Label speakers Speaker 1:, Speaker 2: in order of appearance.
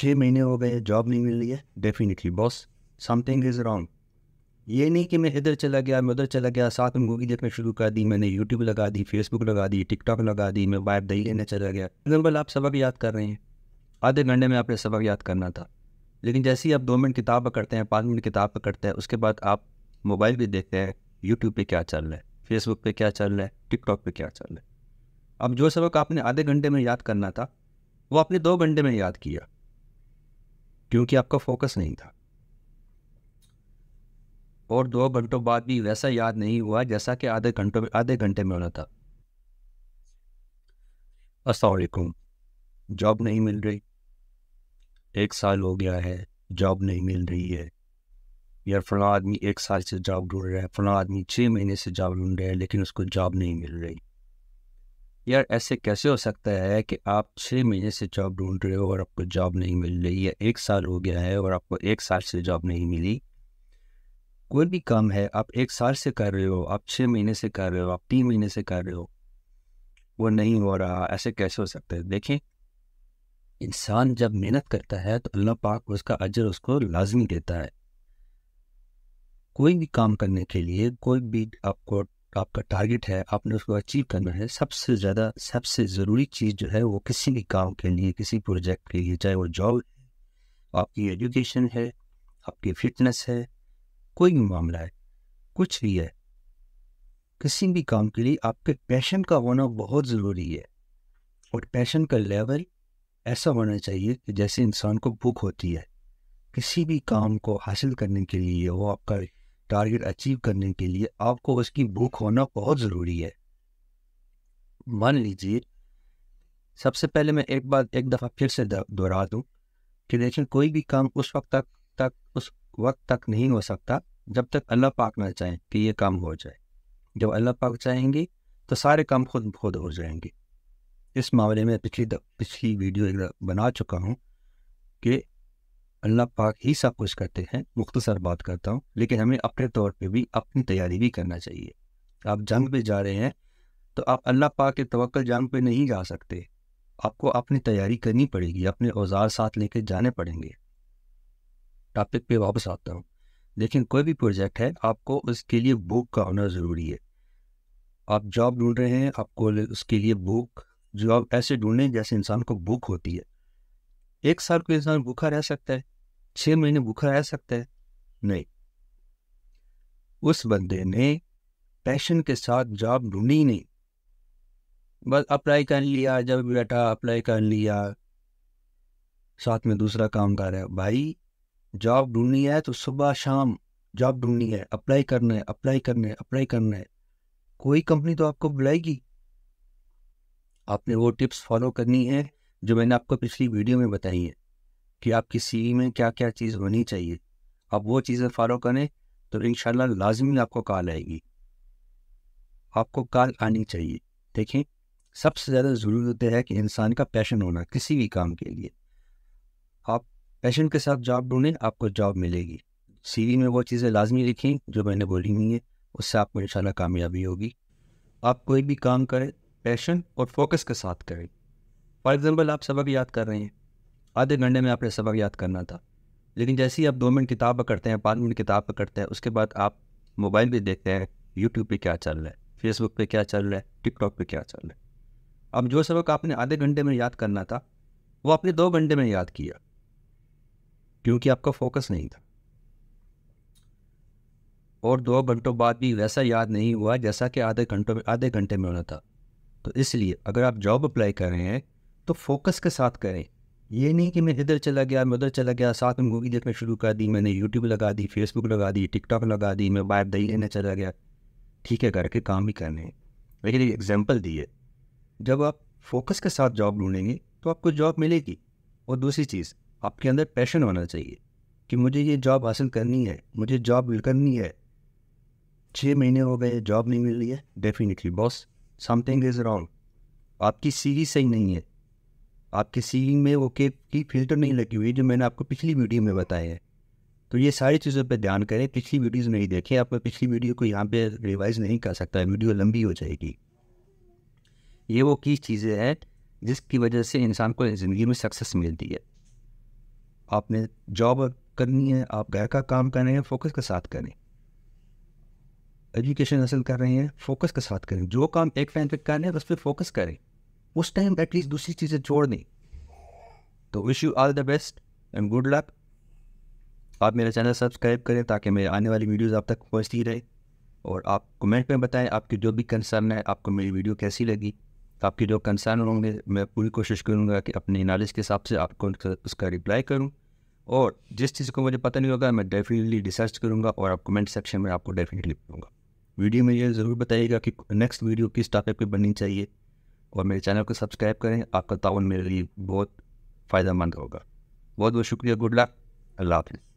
Speaker 1: छः महीने हो गए जॉब नहीं मिल रही है definitely boss something is wrong ये नहीं कि मैं इधर चला गया मैं उधर चला गया साथ में मूवी देखना शुरू कर दी मैंने यूट्यूब लगा दी फेसबुक लगा दी टिकटॉक लगा दी मैं वाइब दही लेने चला गया एग्जाम्पल आप सबक याद कर रहे हैं आधे घंटे में आपने सबक याद करना था लेकिन जैसे ही आप दो मिनट किताब पकड़ते हैं पाँच मिनट किताब पकड़ते हैं उसके बाद आप मोबाइल भी देखते हैं यूट्यूब पर क्या चल रहा है फेसबुक पर क्या चल रहा है टिकटॉक पर क्या चल रहा है अब जो सबक आपने आधे घंटे में याद करना था वो आपने दो घंटे में याद किया क्योंकि आपका फोकस नहीं था और दो घंटों बाद भी वैसा याद नहीं हुआ जैसा कि आधे घंटों में आधे घंटे में होना था असलकुम जॉब नहीं मिल रही एक साल हो गया है जॉब नहीं मिल रही है यार फला आदमी एक साल से जॉब ढूंढ रहा है फला आदमी छः महीने से जॉब ढूंढ रहा है लेकिन उसको जॉब नहीं मिल रही यार ऐसे कैसे हो सकता है कि आप छः महीने से जॉब ढूंढ रहे हो और आपको जॉब नहीं मिल रही या एक साल हो गया है और आपको एक साल से जॉब नहीं मिली कोई भी काम है आप एक साल से कर रहे हो आप छः महीने से कर रहे हो आप तीन महीने से कर रहे हो वो नहीं हो रहा ऐसे कैसे हो सकता है देखें इंसान जब मेहनत करता है तो अल्लाह पाक उसका अजर उसको लाजमी देता है कोई भी काम करने के लिए कोई भी आपको आपका टारगेट है आपने उसको अचीव करना है सबसे ज़्यादा सबसे ज़रूरी चीज़ जो है वो किसी भी काम के लिए किसी प्रोजेक्ट के लिए चाहे वो जॉब आपकी एजुकेशन है आपकी फिटनेस है कोई भी मामला है कुछ भी है किसी भी काम के लिए आपके पैशन का होना बहुत ज़रूरी है और पैशन का लेवल ऐसा होना चाहिए कि जैसे इंसान को भूख होती है किसी भी काम को हासिल करने के लिए वो आपका टारगेट अचीव करने के लिए आपको उसकी भूख होना बहुत ज़रूरी है मान लीजिए सबसे पहले मैं एक बात एक दफ़ा फिर से दोहरा दूँ कि देखें कोई भी काम उस वक्त तक तक उस वक्त तक नहीं हो सकता जब तक अल्लाह पाक ना चाहें कि ये काम हो जाए जब अल्लाह पाक चाहेंगे तो सारे काम खुद खुद हो जाएंगे इस मामले में पिछली पिछली वीडियो एक बना चुका हूँ कि अल्लाह पाक ही सब कुछ करते हैं मुख्तसर बात करता हूँ लेकिन हमें अपने तौर पे भी अपनी तैयारी भी करना चाहिए आप जंग पे जा रहे हैं तो आप अल्लाह पाक के तवक्ल जंग पे नहीं जा सकते आपको अपनी तैयारी करनी पड़ेगी अपने औजार साथ लेके जाने पड़ेंगे टॉपिक पे वापस आता हूँ लेकिन कोई भी प्रोजेक्ट है आपको उसके लिए बुक का होना ज़रूरी है आप जॉब ढूंढ रहे हैं आपको उसके लिए बुक जॉब ऐसे ढूंढने जैसे इंसान को बुक होती है एक साल को इंसान भूखा रह सकता है छह महीने भूखा रह सकता है नहीं उस बंदे ने पैशन के साथ जॉब ढूंढी नहीं बस अप्लाई कर लिया जब बेटा अप्लाई कर लिया साथ में दूसरा काम कर रहा है भाई जॉब ढूंढनी है तो सुबह शाम जॉब ढूंढनी है अप्लाई करना है अप्लाई करना है अप्लाई करना है कोई कंपनी तो आपको बुलाएगी आपने वो टिप्स फॉलो करनी है जो मैंने आपको पिछली वीडियो में बताई है कि आपकी सी में क्या क्या चीज़ होनी चाहिए आप वो चीज़ें फॉलो करें तो इन लाजमी आपको कॉल आएगी आपको कॉल आनी चाहिए देखें सबसे ज़्यादा ज़रूरी होता है कि इंसान का पैशन होना किसी भी काम के लिए आप पैशन के साथ जॉब ढूंढें आपको जॉब मिलेगी सीवी में वो चीज़ें लाजमी लिखें जो मैंने बोली हुई हैं उससे आपको इन कामयाबी होगी आप कोई भी काम करें पैशन और फोकस के साथ करें फॉर एग्ज़ाम्पल आप सबक याद कर रहे हैं आधे घंटे में आपने सबक याद करना था लेकिन जैसे ही आप दो मिनट किताब पकड़ते हैं पाँच मिनट किताब पकड़ते हैं उसके बाद आप मोबाइल भी देखते हैं यूट्यूब पे क्या चल रहा है फेसबुक पे क्या चल रहा है टिकटॉक पे क्या चल रहा है अब जो सबक आपने आधे घंटे में याद करना था वो आपने दो घंटे में याद किया क्योंकि आपका फोकस नहीं था और दो घंटों बाद भी वैसा याद नहीं हुआ जैसा कि आधे घंटों में आधे घंटे में होना था तो इसलिए अगर आप जॉब अप्लाई कर रहे हैं तो फोकस के साथ करें ये नहीं कि मैं इधर चला गया मैं उधर चला गया साथ में मूवी देखना शुरू कर दी मैंने यूट्यूब लगा दी फेसबुक लगा दी टिकटॉक लगा दी मैं बाहर दही लेने चला गया ठीक है करके काम ही करने हैं लेकिन एक एग्जाम्पल दी है जब आप फोकस के साथ जॉब ढूंढेंगे तो आपको जॉब मिलेगी और दूसरी चीज़ आपके अंदर पैशन होना चाहिए कि मुझे ये जॉब हासिल करनी है मुझे जॉब करनी है छः महीने हो गए जॉब नहीं मिल रही है definitely boss something is wrong आपकी सीवी सही नहीं है आपकी सिंगिंग में वो केप की फिल्टर नहीं लगी हुई जो मैंने आपको पिछली वीडियो में बताया है तो ये सारी चीज़ों पे ध्यान करें पिछली वीडियोस नहीं देखें आप मैं पिछली वीडियो को यहाँ पे रिवाइज नहीं कर सकता वीडियो लंबी हो जाएगी ये वो की चीज़ें हैं जिसकी वजह से इंसान को ज़िंदगी में सक्सेस मिलती है आपने जॉब करनी है आप घर का काम कर रहे हैं फोकस के साथ करें एजुकेशन हासिल कर रहे हैं फोकस के साथ करें जो काम एक फैन कर करना है उस पर फोकस करें उस टाइम एटलीस्ट दूसरी चीज़ें छोड़ दें तो wish you all the best and good luck आप मेरा चैनल सब्सक्राइब करें ताकि मेरे आने वाली वीडियोस आप तक पहुंचती रहे और आप कमेंट में बताएं आपके जो भी कंसर्न है आपको मेरी वीडियो कैसी लगी आपके जो कंसर्न होंगे मैं पूरी कोशिश करूँगा कि अपने नॉलेज के हिसाब से आपको उसका रिप्लाई करूँ और जिस चीज़ को मुझे पता नहीं होगा मैं डेफिनेटली रिसर्च करूँगा और आप कमेंट सेक्शन में आपको डेफिनेटली बताऊँगा वीडियो में ये ज़रूर बताइएगा कि नेक्स्ट वीडियो किस टॉपिक पर बननी चाहिए और मेरे चैनल को सब्सक्राइब करें आपका ताउन मेरे लिए बहुत फ़ायदेमंद होगा बहुत बहुत शुक्रिया गुड लक अल्लाह हाफिज़